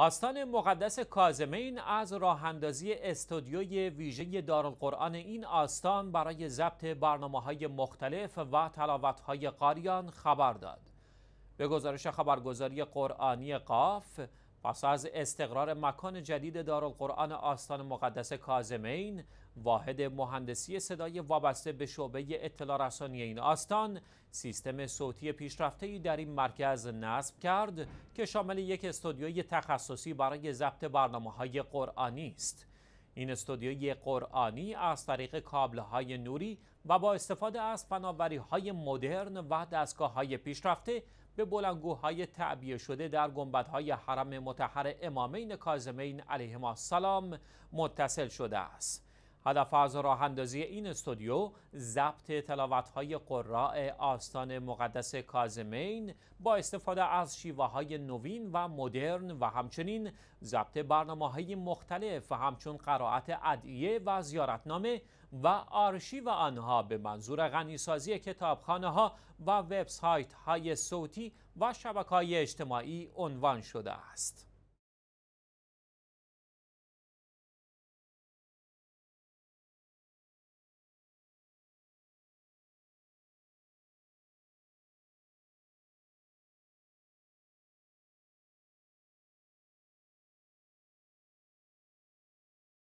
آستان مقدس کازمین از راهندازی استودیوی ویژه دارالقرآن این آستان برای ضبط برنامه های مختلف و تلاوت های قاریان خبر داد. به گزارش خبرگزاری قرآنی قاف، پس از استقرار مکان جدید دارالقرآن آستان مقدس کازمین واحد مهندسی صدای وابسته به شعبه اطلاع رسانی این آستان سیستم صوتی ای در این مرکز نصب کرد که شامل یک استودیوی تخصصی برای ضبط برنامه های قرآنی است این استودیوی قرآنی از طریق های نوری و با استفاده از های مدرن و های پیشرفته به بلنگوهای تعبیه شده در گنبدهای حرم متحر امامین کاظمین ما السلام متصل شده است. هدف از راه اندازی این استودیو ضبط های قراء آستان مقدس کازمین با استفاده از شیوه های نوین و مدرن و همچنین ضبط برنامه های مختلف همچون قرائت ادعیه و زیارتنامه و آرشیو آنها به منظور غنیسازی کتابخانه ها و وبسایت های صوتی و شبکه های اجتماعی عنوان شده است.